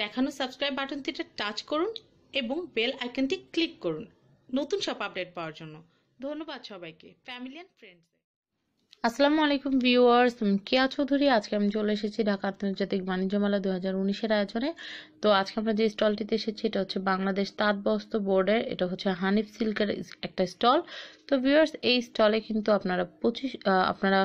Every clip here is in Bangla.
দেখানো সাবস্ক্রাইব বাটনটিতে টাচ করুন এবং বেল আইকনটি ক্লিক করুন নতুন সব আপডেট পাওয়ার জন্য ধন্যবাদ সবাইকে ফ্যামিলি অ্যান্ড ফ্রেন্ডস আসসালামু আলাইকুম ভিউয়ার্স কেয়া চৌধুরী আজকে আমি চলে এসেছি ঢাকা আন্তর্জাতিক বাণিজ্য মেলা দু হাজার উনিশের আয়োজনে তো আজকে আমরা যে স্টলটিতে এসেছি এটা হচ্ছে বাংলাদেশ তাঁতবস্ত্র বোর্ডের এটা হচ্ছে হানিফ সিল্কের একটা স্টল তো ভিউয়ার্স এই স্টলে কিন্তু আপনারা পঁচিশ আপনারা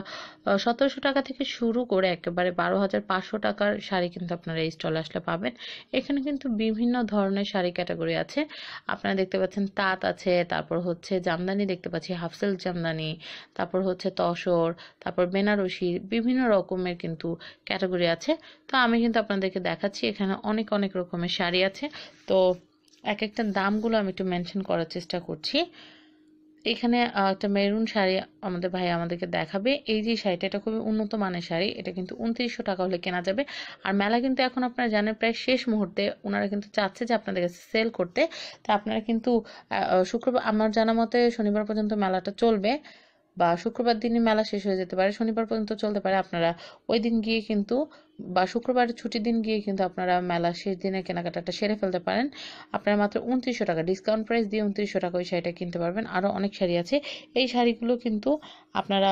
সতেরোশো টাকা থেকে শুরু করে একেবারে বারো হাজার পাঁচশো টাকার শাড়ি কিন্তু আপনারা এই স্টলে আসলে পাবেন এখানে কিন্তু বিভিন্ন ধরনের শাড়ি ক্যাটাগরি আছে আপনারা দেখতে পাচ্ছেন তাঁত আছে তারপর হচ্ছে জামদানি দেখতে পাচ্ছি হাফসেল জামদানি তারপর হচ্ছে তসর পাথর তারপর বেনারসি বিভিন্ন রকমের কিন্তু ক্যাটাগরি আছে তো আমি কিন্তু আপনাদেরকে দেখাচ্ছি এখানে অনেক অনেক রকমের শাড়ি আছে তো এক একটা দামগুলো আমি একটু মেনশন করার চেষ্টা করছি এখানে একটা মেরুন শাড়ি আমাদের ভাই আমাদেরকে দেখাবে এই যে শাড়িটা এটা খুবই উন্নত মানের শাড়ি এটা কিন্তু উনত্রিশশো টাকা হলে কেনা যাবে আর মেলা কিন্তু এখন আপনারা জানেন প্রায় শেষ মুহূর্তে ওনারা কিন্তু চাচ্ছে যে আপনাদের কাছে সেল করতে তা আপনারা কিন্তু শুক্রবার আমার জানা মতে শনিবার পর্যন্ত মেলাটা চলবে বা শুক্রবার দিনই মেলা শেষ হয়ে যেতে পারে শনিবার পর্যন্ত চলতে পারে আপনারা ওই দিন গিয়ে কিন্তু বা শুক্রবার ছুটির দিন গিয়ে কিন্তু আপনারা মেলা শেষ দিনে কেনাকাটাটা সেরে ফেলতে পারেন আপনারা মাত্র উনত্রিশশো টাকা ডিসকাউন্ট প্রাইস দিয়ে উনত্রিশশো টাকা ওই শাড়িটা কিনতে পারবেন আরও অনেক শাড়ি আছে এই শাড়িগুলো কিন্তু আপনারা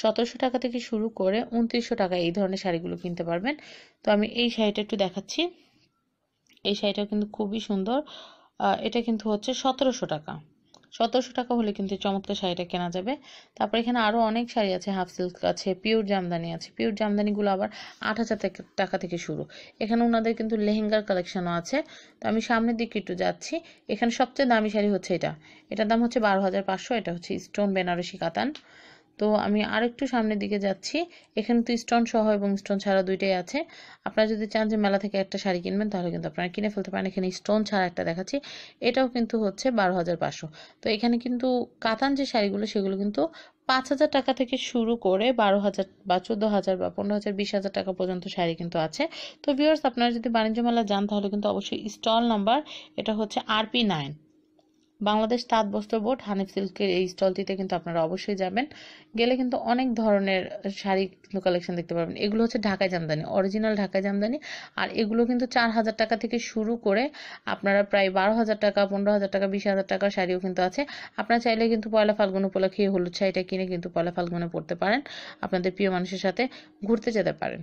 সতেরোশো টাকা থেকে শুরু করে উনত্রিশশো টাকা এই ধরনের শাড়িগুলো কিনতে পারবেন তো আমি এই শাড়িটা একটু দেখাচ্ছি এই শাড়িটা কিন্তু খুবই সুন্দর এটা কিন্তু হচ্ছে সতেরোশো টাকা সতেরোশো টাকা হলে কিন্তু চমৎকার শাড়িটা কেনা যাবে তারপর এখানে আরও অনেক শাড়ি আছে হাফ সিল্ক আছে পিওর জামদানি আছে পিওর জামদানিগুলো আবার আট হাজার টাকা থেকে শুরু এখানে ওনাদের কিন্তু লেহেঙ্গার কালেকশানও আছে তো আমি সামনের দিকে একটু যাচ্ছি এখানে সবচেয়ে দামি শাড়ি হচ্ছে এটা এটার দাম হচ্ছে বারো হাজার পাঁচশো এটা হচ্ছে স্টোন বেনারসি কাতান তো আমি আরেকটু সামনের দিকে যাচ্ছি এখানে তো স্টোন সহ এবং স্টোন ছাড়া দুইটাই আছে আপনারা যদি চান যে মেলা থেকে একটা শাড়ি কিনবেন তাহলে কিন্তু আপনারা কিনে ফেলতে পারেন এখানে স্টোন ছাড়া একটা দেখাচ্ছি এটাও কিন্তু হচ্ছে বারো হাজার পাঁচশো তো এখানে কিন্তু কাতান যে শাড়িগুলো সেগুলো কিন্তু পাঁচ হাজার টাকা থেকে শুরু করে বারো হাজার বা চোদ্দো হাজার বা পনেরো হাজার বিশ হাজার টাকা পর্যন্ত শাড়ি কিন্তু আছে তো ভিউয়ার্স আপনারা যদি বাণিজ্য মেলা যান তাহলে কিন্তু অবশ্যই স্টল নাম্বার এটা হচ্ছে আরপি নাইন বাংলাদেশ তাঁত বস্ত্র বোর্ড হানিফ সিল্কের এই স্টলটিতে কিন্তু আপনারা অবশ্যই যাবেন গেলে কিন্তু অনেক ধরনের শাড়ি কিন্তু কালেকশন দেখতে পাবেন এগুলো হচ্ছে ঢাকায় জামদানি অরিজিনাল ঢাকায় জামদানি আর এগুলো কিন্তু চার হাজার টাকা থেকে শুরু করে আপনারা প্রায় বারো হাজার টাকা পনেরো হাজার টাকা বিশ হাজার টাকা শাড়িও কিন্তু আছে আপনারা চাইলে কিন্তু পয়লা ফাল্গুন উপলক্ষে হলুদ শাড়িটা কিনে কিন্তু পয়লা ফাল্গুনে পড়তে পারেন আপনাদের প্রিয় মানুষের সাথে ঘুরতে যেতে পারেন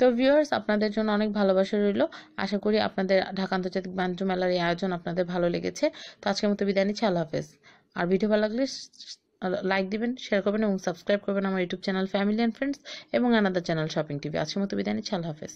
তো ভিউয়ার্স আপনাদের জন্য অনেক ভালোবাসা রইল আশা করি আপনাদের ঢাকা আন্তর্জাতিক বাণিজ্য মেলার এই আয়োজন আপনাদের ভালো লেগেছে তো আজকের মতো বিদায় নিচ্ছি আল্লাহ হাফেজ আর ভিডিও ভালো লাগলে লাইক দিবেন শেয়ার করবেন এবং সাবস্ক্রাইব করবেন আমার YouTube channel family and friends এবং আনাদার চ্যানেল শপিং টিভি আজকের মতো বিদায় নিচ্ছি আল্লাহ হাফেজ